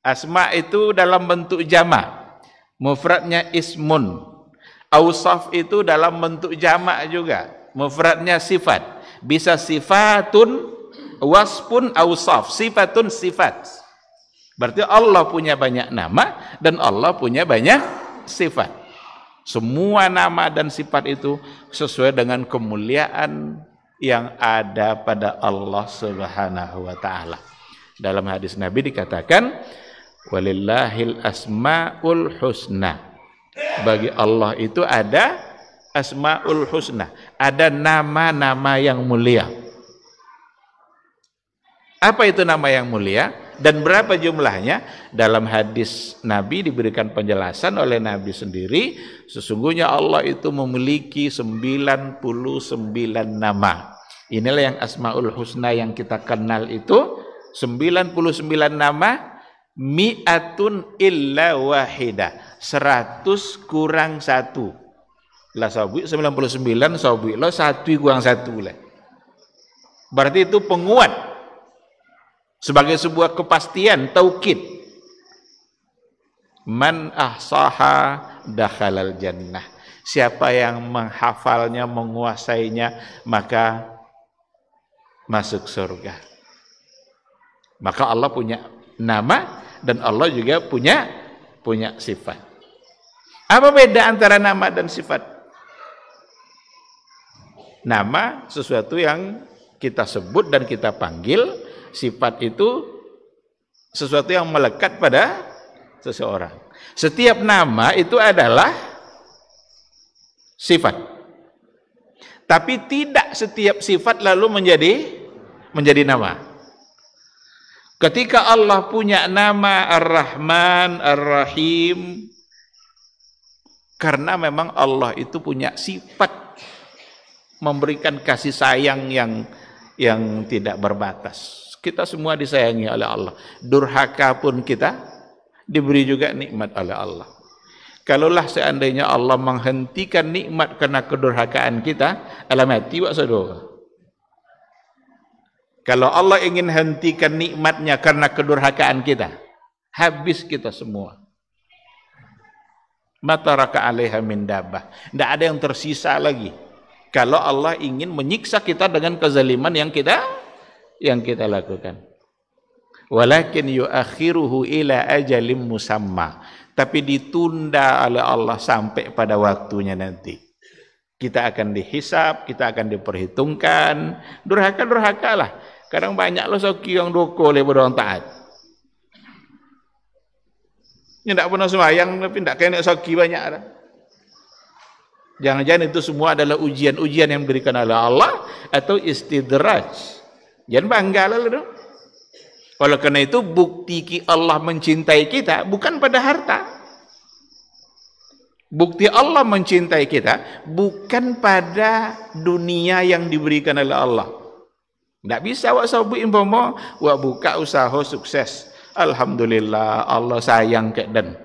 Asma itu dalam bentuk jama. Mufradnya ismun. Ausaf itu dalam bentuk jamak juga. Mufradnya sifat. Bisa sifatun waspun ausaf. Sifatun sifat. Berarti Allah punya banyak nama dan Allah punya banyak sifat. Semua nama dan sifat itu sesuai dengan kemuliaan yang ada pada Allah Subhanahu wa taala. Dalam hadis Nabi dikatakan walillahil asmaul husna. Bagi Allah itu ada asmaul husna, ada nama-nama yang mulia. Apa itu nama yang mulia? dan berapa jumlahnya dalam hadis Nabi diberikan penjelasan oleh Nabi sendiri sesungguhnya Allah itu memiliki 99 nama inilah yang Asmaul Husna yang kita kenal itu 99 nama mi'atun illa wahidah 100 kurang 1 lah sawi 99 sawi lo 1 kurang 1 berarti itu penguat sebagai sebuah kepastian taukid man ahsaha dakhalal jannah siapa yang menghafalnya menguasainya maka masuk surga maka Allah punya nama dan Allah juga punya punya sifat apa beda antara nama dan sifat nama sesuatu yang kita sebut dan kita panggil Sifat itu sesuatu yang melekat pada seseorang. Setiap nama itu adalah sifat. Tapi tidak setiap sifat lalu menjadi menjadi nama. Ketika Allah punya nama Ar-Rahman, Ar-Rahim, karena memang Allah itu punya sifat memberikan kasih sayang yang yang tidak berbatas. Kita semua disayangi oleh Allah. Durhaka pun kita diberi juga nikmat oleh Allah. Kalaulah seandainya Allah menghentikan nikmat karena kedurhakaan kita, alamati wa saudara. Kalau Allah ingin hentikan nikmatnya karena kedurhakaan kita, habis kita semua. Mata raka alaiha min dabah. Tidak ada yang tersisa lagi. Kalau Allah ingin menyiksa kita dengan kezaliman yang kita yang kita lakukan. Walakin yuakhiruhu ila ajalim musamma. Tapi ditunda oleh Allah sampai pada waktunya nanti. Kita akan dihisap, kita akan diperhitungkan. Durhaka-durhaka lah. Kadang banyak lo soki yang doko oleh orang taat. Ini tidak pernah semayang, tapi tidak kena soki banyak Jangan-jangan itu semua adalah ujian-ujian yang diberikan oleh Allah atau istidraj Jangan bangga loh. Kalau Oleh karena itu bukti ki Allah mencintai kita bukan pada harta. Bukti Allah mencintai kita bukan pada dunia yang diberikan oleh Allah. Tidak bisa wa sabu impomo wak buka usaha sukses. Alhamdulillah Allah sayang ke dan.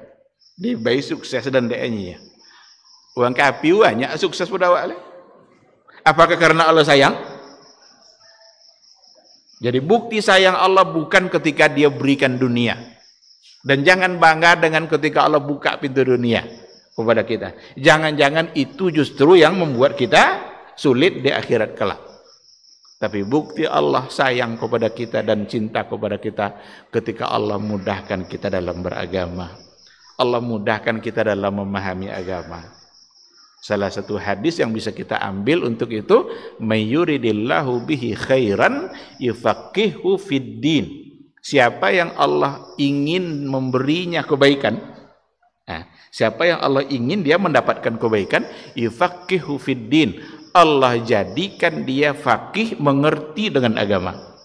Dia sukses dan dia Uang kapi banyak sukses pada awak Apakah karena Allah sayang? Jadi bukti sayang Allah bukan ketika dia berikan dunia. Dan jangan bangga dengan ketika Allah buka pintu dunia kepada kita. Jangan-jangan itu justru yang membuat kita sulit di akhirat kelak. Tapi bukti Allah sayang kepada kita dan cinta kepada kita ketika Allah mudahkan kita dalam beragama. Allah mudahkan kita dalam memahami agama. Salah satu hadis yang bisa kita ambil untuk itu mayyuridillahu bihi khairan yufaqihu fiddin. Siapa yang Allah ingin memberinya kebaikan, nah, siapa yang Allah ingin dia mendapatkan kebaikan, yufaqihu fiddin Allah jadikan dia faqih mengerti dengan agama.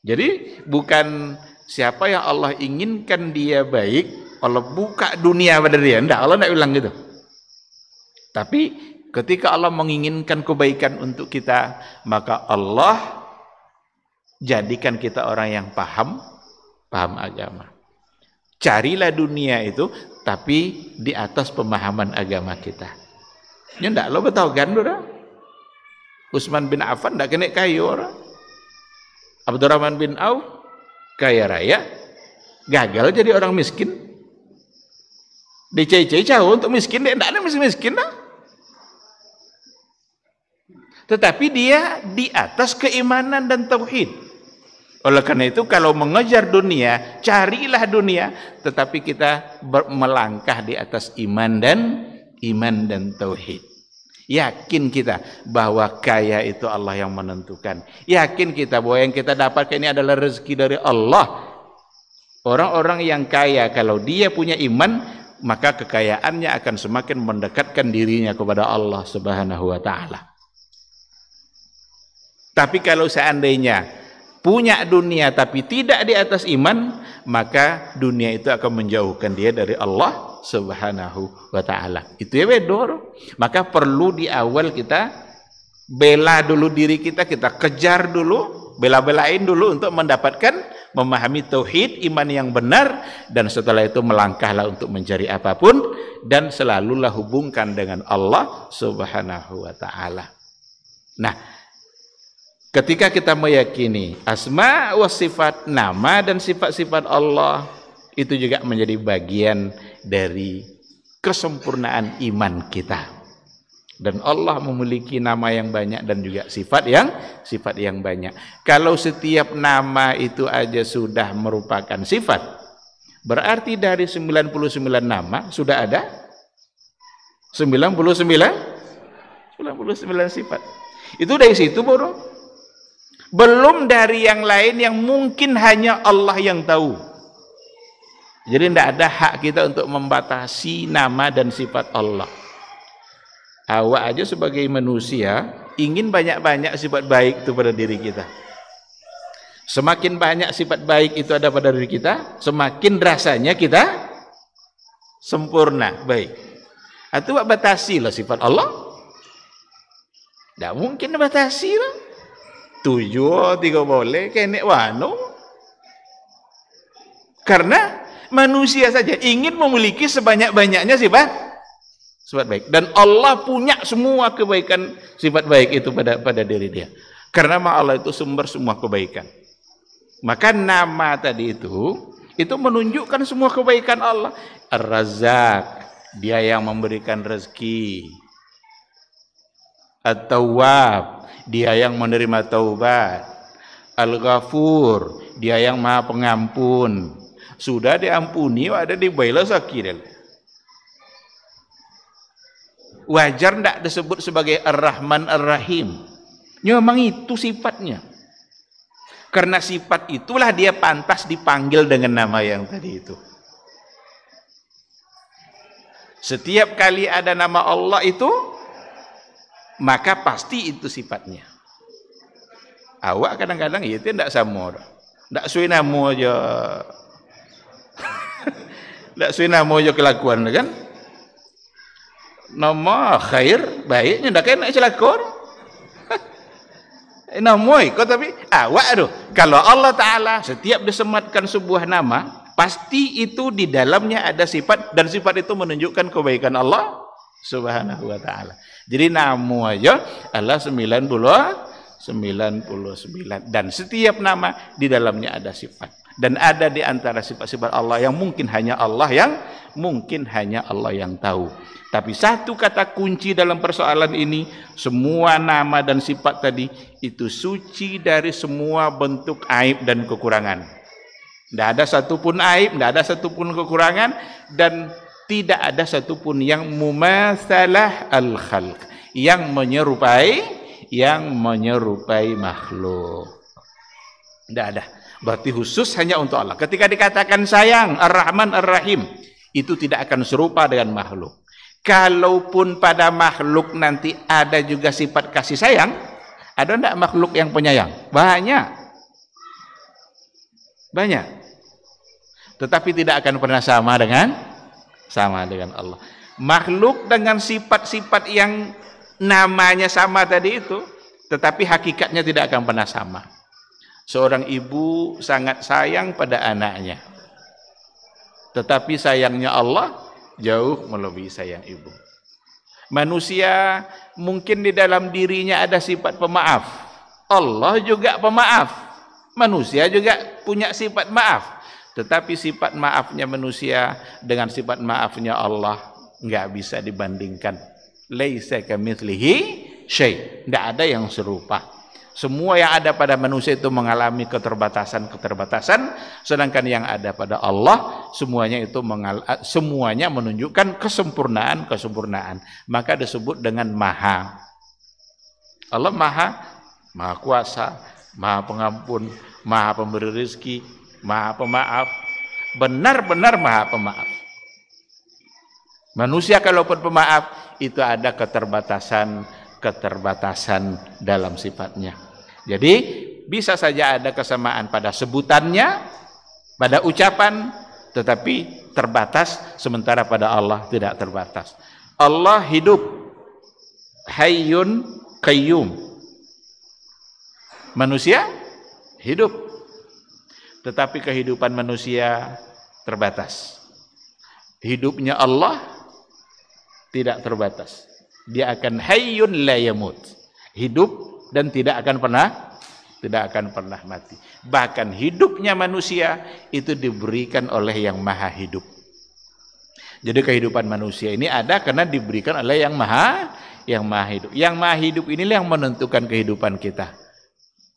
Jadi bukan siapa yang Allah inginkan dia baik, Allah buka dunia pada dia. Enggak, Allah enggak bilang gitu. Tapi ketika Allah menginginkan kebaikan untuk kita, maka Allah jadikan kita orang yang paham paham agama. Carilah dunia itu tapi di atas pemahaman agama kita. Ya ndak lo kan, gandura. Usman bin Affan ndak kena kayu orang. Abdurrahman bin Auf kaya raya gagal jadi orang miskin Dicai-cai oh, untuk miskin, dia tidak ada miskin miskin lah. Tetapi dia di atas keimanan dan tauhid. Oleh karena itu kalau mengejar dunia, carilah dunia, tetapi kita melangkah di atas iman dan iman dan tauhid. Yakin kita bahwa kaya itu Allah yang menentukan. Yakin kita bahwa yang kita dapatkan ini adalah rezeki dari Allah. Orang-orang yang kaya kalau dia punya iman, maka kekayaannya akan semakin mendekatkan dirinya kepada Allah Subhanahu wa taala. Tapi kalau seandainya punya dunia tapi tidak di atas iman, maka dunia itu akan menjauhkan dia dari Allah Subhanahu wa taala. Itu ya bedor. Maka perlu di awal kita bela dulu diri kita, kita kejar dulu, bela-belain dulu untuk mendapatkan memahami tauhid, iman yang benar dan setelah itu melangkahlah untuk mencari apapun dan selalulah hubungkan dengan Allah Subhanahu wa taala. Nah, ketika kita meyakini asma wa sifat nama dan sifat-sifat Allah itu juga menjadi bagian dari kesempurnaan iman kita dan Allah memiliki nama yang banyak dan juga sifat yang sifat yang banyak. Kalau setiap nama itu aja sudah merupakan sifat, berarti dari 99 nama sudah ada 99 99 sifat. Itu dari situ baru belum dari yang lain yang mungkin hanya Allah yang tahu. Jadi tidak ada hak kita untuk membatasi nama dan sifat Allah. Hawa aja sebagai manusia ingin banyak-banyak sifat baik itu pada diri kita. Semakin banyak sifat baik itu ada pada diri kita, semakin rasanya kita sempurna, baik. Atau batasi lah sifat Allah. Tidak mungkin batasi lah. Tujuh, tiga boleh, kenek wano. Karena manusia saja ingin memiliki sebanyak-banyaknya sifat sifat baik dan Allah punya semua kebaikan sifat baik itu pada pada diri dia karena Allah itu sumber semua kebaikan maka nama tadi itu itu menunjukkan semua kebaikan Allah ar razak dia yang memberikan rezeki At-Tawwab dia yang menerima taubat Al-Ghafur dia yang maha pengampun sudah diampuni ada di baila wajar tidak disebut sebagai Ar-Rahman Ar-Rahim memang itu sifatnya karena sifat itulah dia pantas dipanggil dengan nama yang tadi itu setiap kali ada nama Allah itu maka pasti itu sifatnya awak kadang-kadang ya itu tidak sama tidak sesuai nama aja tidak sesuai nama aja kelakuan kan nama khair baiknya, ndak kena celakor namoi kau tapi awak aduh kalau Allah taala setiap disematkan sebuah nama pasti itu di dalamnya ada sifat dan sifat itu menunjukkan kebaikan Allah subhanahu wa taala jadi namu aja Allah 90 99 dan setiap nama di dalamnya ada sifat dan ada di antara sifat-sifat Allah yang mungkin hanya Allah yang mungkin hanya Allah yang tahu. Tapi satu kata kunci dalam persoalan ini, semua nama dan sifat tadi itu suci dari semua bentuk aib dan kekurangan. Tidak ada satupun aib, tidak ada satupun kekurangan, dan tidak ada satupun yang mumasalah al-khalq, yang menyerupai, yang menyerupai makhluk. Tidak ada. Berarti khusus hanya untuk Allah. Ketika dikatakan sayang, Ar-Rahman, Ar-Rahim, itu tidak akan serupa dengan makhluk. Kalaupun pada makhluk nanti ada juga sifat kasih sayang, ada enggak makhluk yang penyayang? Banyak. Banyak. Tetapi tidak akan pernah sama dengan sama dengan Allah. Makhluk dengan sifat-sifat yang namanya sama tadi itu, tetapi hakikatnya tidak akan pernah sama. Seorang ibu sangat sayang pada anaknya. Tetapi sayangnya Allah jauh melebihi sayang ibu. Manusia mungkin di dalam dirinya ada sifat pemaaf. Allah juga pemaaf. Manusia juga punya sifat maaf. Tetapi sifat maafnya manusia dengan sifat maafnya Allah nggak bisa dibandingkan. Laisa kamitslihi syai. Enggak ada yang serupa. Semua yang ada pada manusia itu mengalami keterbatasan-keterbatasan, sedangkan yang ada pada Allah semuanya itu mengal eh, semuanya menunjukkan kesempurnaan-kesempurnaan. Maka disebut dengan Maha. Allah Maha, Maha Kuasa, Maha Pengampun, Maha Pemberi Rizki, Maha Pemaaf, benar-benar Maha Pemaaf. Manusia kalaupun pemaaf itu ada keterbatasan keterbatasan dalam sifatnya. Jadi bisa saja ada kesamaan pada sebutannya, pada ucapan, tetapi terbatas sementara pada Allah tidak terbatas. Allah hidup Hayyun Qayyum. Manusia hidup. Tetapi kehidupan manusia terbatas. Hidupnya Allah tidak terbatas. Dia akan hayyun la Hidup dan tidak akan pernah tidak akan pernah mati. Bahkan hidupnya manusia itu diberikan oleh yang maha hidup. Jadi kehidupan manusia ini ada karena diberikan oleh yang maha yang maha hidup. Yang maha hidup inilah yang menentukan kehidupan kita.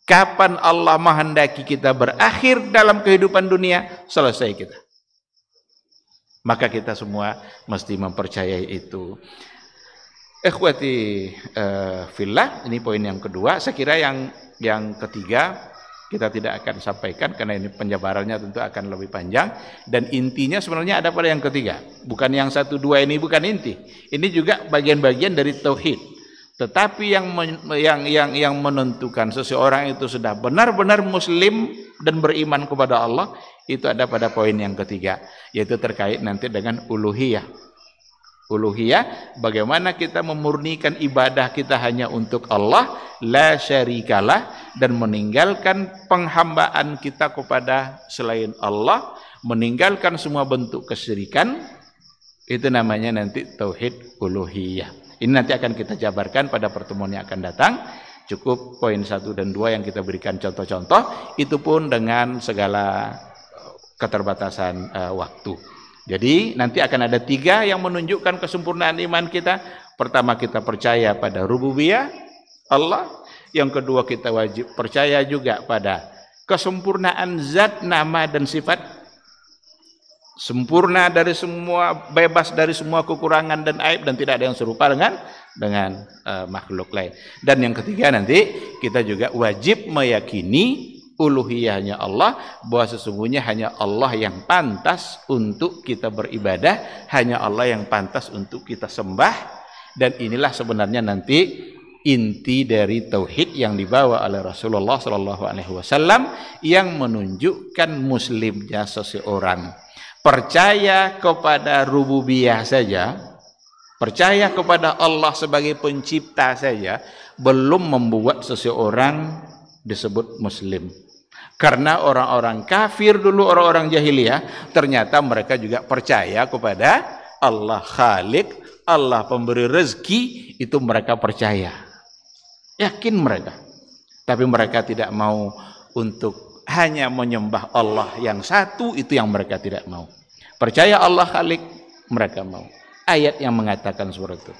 Kapan Allah menghendaki kita berakhir dalam kehidupan dunia, selesai kita. Maka kita semua mesti mempercayai itu. Ikhwati eh, fillah, ini poin yang kedua. Saya kira yang yang ketiga kita tidak akan sampaikan karena ini penjabarannya tentu akan lebih panjang dan intinya sebenarnya ada pada yang ketiga. Bukan yang satu dua ini bukan inti. Ini juga bagian-bagian dari tauhid. Tetapi yang yang yang yang menentukan seseorang itu sudah benar-benar muslim dan beriman kepada Allah itu ada pada poin yang ketiga yaitu terkait nanti dengan uluhiyah uluhiyah bagaimana kita memurnikan ibadah kita hanya untuk Allah la syarikalah dan meninggalkan penghambaan kita kepada selain Allah meninggalkan semua bentuk kesyirikan itu namanya nanti tauhid uluhiyah ini nanti akan kita jabarkan pada pertemuan yang akan datang cukup poin satu dan dua yang kita berikan contoh-contoh itu pun dengan segala keterbatasan uh, waktu jadi nanti akan ada tiga yang menunjukkan kesempurnaan iman kita. Pertama kita percaya pada rububiyah Allah. Yang kedua kita wajib percaya juga pada kesempurnaan zat, nama dan sifat. Sempurna dari semua, bebas dari semua kekurangan dan aib dan tidak ada yang serupa dengan dengan uh, makhluk lain. Dan yang ketiga nanti kita juga wajib meyakini uluhiyahnya Allah bahwa sesungguhnya hanya Allah yang pantas untuk kita beribadah, hanya Allah yang pantas untuk kita sembah dan inilah sebenarnya nanti inti dari tauhid yang dibawa oleh Rasulullah Shallallahu Alaihi Wasallam yang menunjukkan muslimnya seseorang percaya kepada rububiyah saja percaya kepada Allah sebagai pencipta saja belum membuat seseorang disebut muslim karena orang-orang kafir dulu, orang-orang jahiliyah, ternyata mereka juga percaya kepada Allah Khalik, Allah pemberi rezeki, itu mereka percaya. Yakin mereka. Tapi mereka tidak mau untuk hanya menyembah Allah yang satu, itu yang mereka tidak mau. Percaya Allah Khalik, mereka mau. Ayat yang mengatakan seperti itu.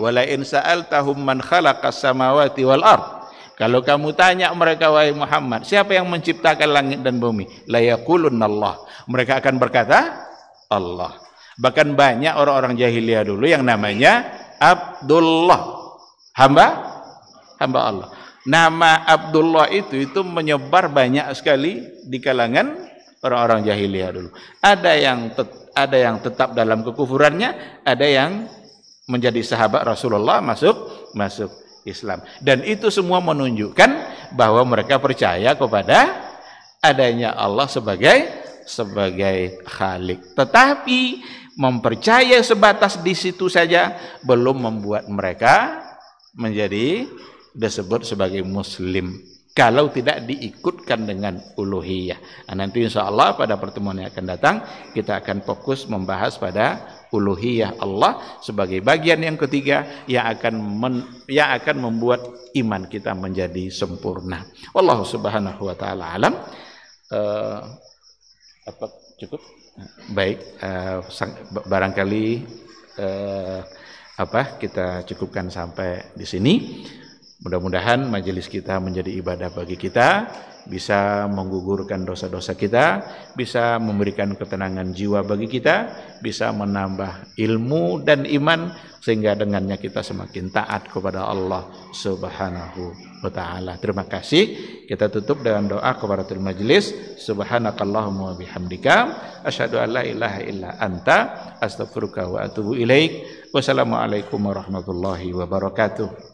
Wala in sa'altahum man khalaqas samawati wal ard kalau kamu tanya mereka wahai Muhammad, siapa yang menciptakan langit dan bumi? Allah. Mereka akan berkata Allah. Bahkan banyak orang-orang jahiliyah dulu yang namanya Abdullah. Hamba hamba Allah. Nama Abdullah itu itu menyebar banyak sekali di kalangan orang-orang jahiliyah dulu. Ada yang ada yang tetap dalam kekufurannya, ada yang menjadi sahabat Rasulullah masuk masuk Islam. Dan itu semua menunjukkan bahwa mereka percaya kepada adanya Allah sebagai sebagai khalik. Tetapi mempercaya sebatas di situ saja belum membuat mereka menjadi disebut sebagai muslim kalau tidak diikutkan dengan uluhiyah. Nah, nanti insya Allah pada pertemuan yang akan datang kita akan fokus membahas pada uluhiyah Allah sebagai bagian yang ketiga yang akan men, yang akan membuat iman kita menjadi sempurna. Wallahu Subhanahu wa taala alam. Uh, apa cukup? Baik, uh, sang, barangkali uh, apa kita cukupkan sampai di sini. Mudah-mudahan majelis kita menjadi ibadah bagi kita bisa menggugurkan dosa-dosa kita, bisa memberikan ketenangan jiwa bagi kita, bisa menambah ilmu dan iman sehingga dengannya kita semakin taat kepada Allah Subhanahu wa taala. Terima kasih. Kita tutup dengan doa kepada majelis. Subhanakallahumma wa bihamdika asyhadu an la ilaha illa anta astaghfiruka wa atubu ilaik. Wassalamualaikum warahmatullahi wabarakatuh.